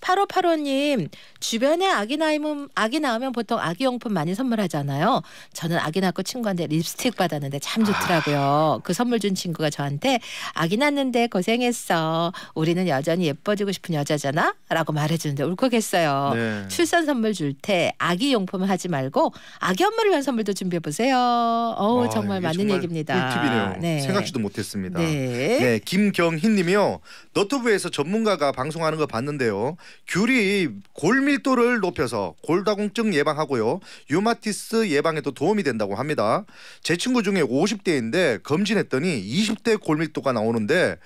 8585님 주변에 아기 나이면 아기 나오면 보통 아기 용품 많이 선물하잖아요. 저는 아기 낳고 친구한테 립스틱 받았는데 참 좋더라고요. 아... 그 선물 준 친구가 저한테 아기 낳는데 고생했어. 우리는 여전히 예뻐지고 싶은 여자잖아.라고 말해주는데 울컥했어요. 네. 출산 선물 줄 때 아기 용품 하지 말고 아기 엄마를 위한 선물도 준비해 보세요. 어우 아, 정말 맞는 얘기입니다. 꿀팁이네요. 네. 생각지도 못했습니다. 네, 네 김경희님이요. 너튜브에서 전문가가 방송하는 거 봤는데요. 귤이 골밀도를 높여서 골다공증 예방하고요. 류마티스 예방에도 도움이 된다고 합니다. 제 친구 중에 50대인데 검진했더니 20대 골밀도가 나오는데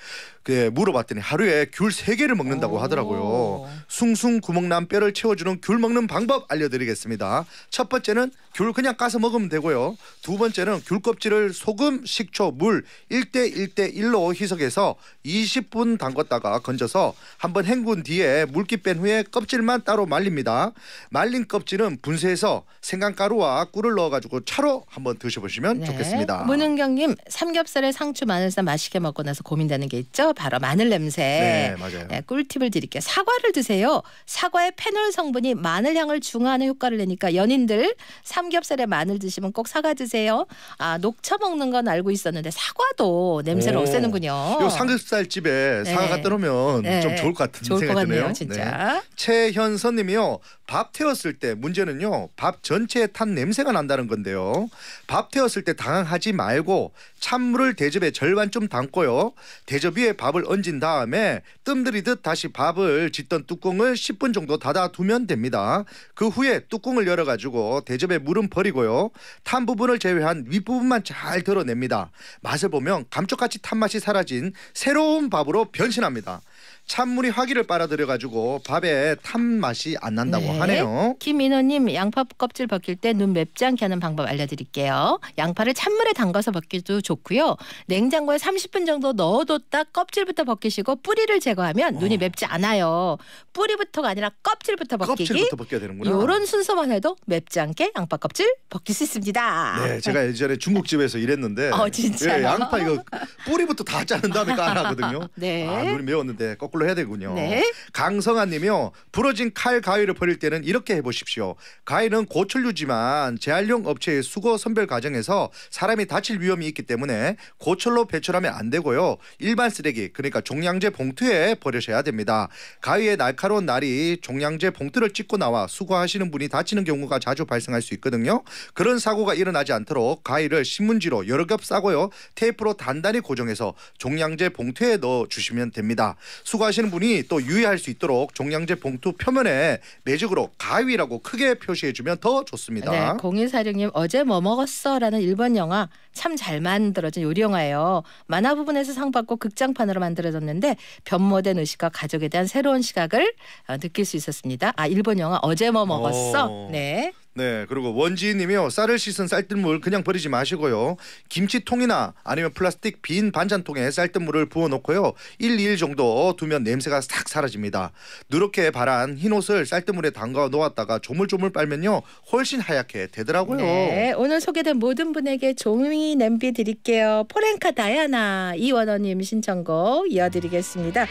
그 물어봤더니 하루에 귤 세개를 먹는다고 하더라고요. 숭숭 구멍난 뼈를 채워주는 귤 먹는 방법 알려드리겠습니다. 첫 번째는 귤 그냥 까서 먹으면 되고요. 두 번째는 귤 껍질을 소금, 식초, 물 1대 1대 1로 희석해서 20분 담궜다가 건져서 한번 헹군 뒤에 물기 뺀 후에 껍질만 따로 말립니다. 말린 껍질은 분쇄해서 생강가루와 꿀을 넣어가지고 차로 한번 드셔보시면 네. 좋겠습니다. 문은경님 삼겹살에 상추 마늘쌈 맛있게 먹고 나서 고민되는 게 있죠? 바로 마늘 냄새. 네, 맞아요. 네, 꿀팁을 드릴게요. 사과를 드세요. 사과의 페놀 성분이 마늘 향을 중화하는 효과를 내니까 연인들 삼겹살에 마늘 드시면 꼭 사과 드세요. 아 녹차 먹는 건 알고 있었는데 사과도 냄새를 오. 없애는군요. 요 삼겹살 집에 네. 사과가 떨어면 네. 좀 좋을 것 같은 좋을 생각이 것 같네요, 드네요. 진짜. 네. 최현선님이요. 밥 태웠을 때 문제는요. 밥 전체에 탄 냄새가 난다는 건데요. 밥 태웠을 때 당황하지 말고 찬물을 대접에 절반 좀 담고요. 대접 위에 밥을 얹은 다음에 뜸들이듯 다시 밥을 짓던 뚜껑을 10분 정도 닫아두면 됩니다. 그 후에 뚜껑을 열어가지고 대접에 물은 버리고요. 탄 부분을 제외한 윗부분만 잘드러냅니다 맛을 보면 감쪽같이 탄맛이 사라진 새로운 밥으로 변신합니다. 찬물이 화기를 빨아들여가지고 밥에 탄 맛이 안 난다고 네. 하네요. 김인호님 양파 껍질 벗길 때 눈 맵지 않게 하는 방법 알려드릴게요. 양파를 찬물에 담가서 벗기도 좋고요. 냉장고에 30분 정도 넣어뒀다 껍질부터 벗기시고 뿌리를 제거하면 눈이 어. 맵지 않아요. 뿌리부터가 아니라 껍질부터 벗기기. 껍질부터 벗겨야 되는구나. 이런 순서만 해도 맵지 않게 양파 껍질 벗길 수 있습니다. 네, 제가 예전에 중국집에서 일했는데 어, 진짜요? 예, 양파 이거 뿌리부터 다 자른 다음에 까라거든요. 네. 아, 눈이 매웠는데 거꾸로 해야 되군요. 네. 강성아님이요. 부러진 칼 가위를 버릴 때는 이렇게 해보십시오. 가위는 고철류지만 재활용 업체의 수거 선별 과정에서 사람이 다칠 위험이 있기 때문에 고철로 배출하면 안 되고요. 일반 쓰레기, 그러니까 종량제 봉투에 버려셔야 됩니다. 가위의 날카로운 날이 종량제 봉투를 찍고 나와 수거하시는 분이 다치는 경우가 자주 발생할 수 있거든요. 그런 사고가 일어나지 않도록 가위를 신문지로 여러 겹 싸고요. 테이프로 단단히 고정해서 종량제 봉투에 넣어 주시면 됩니다. 수거하시는 분이 또 유의할 수 있도록 종량제 봉투 표면에 매직으로 가위라고 크게 표시해주면 더 좋습니다. 네, 공인사령님 어제 뭐 먹었어라는 일본 영화 참 잘 만들어진 요리 영화예요. 만화 부분에서 상 받고 극장판으로 만들어졌는데 변모된 의식과 가족에 대한 새로운 시각을 어, 느낄 수 있었습니다. 아 일본 영화 어제 뭐 먹었어. 오. 어. 네. 네, 그리고 원지님이요. 쌀을 씻은 쌀뜨물 그냥 버리지 마시고요. 김치통이나 아니면 플라스틱 빈 반찬통에 쌀뜨물을 부어놓고요. 1, 2일 정도 두면 냄새가 싹 사라집니다. 누렇게 바란 흰 옷을 쌀뜨물에 담가 놓았다가 조물조물 빨면요. 훨씬 하얗게 되더라고요. 네, 오늘 소개된 모든 분에게 종이 냄비 드릴게요. 포렌카 다이아나 이원원님 신청곡 이어드리겠습니다.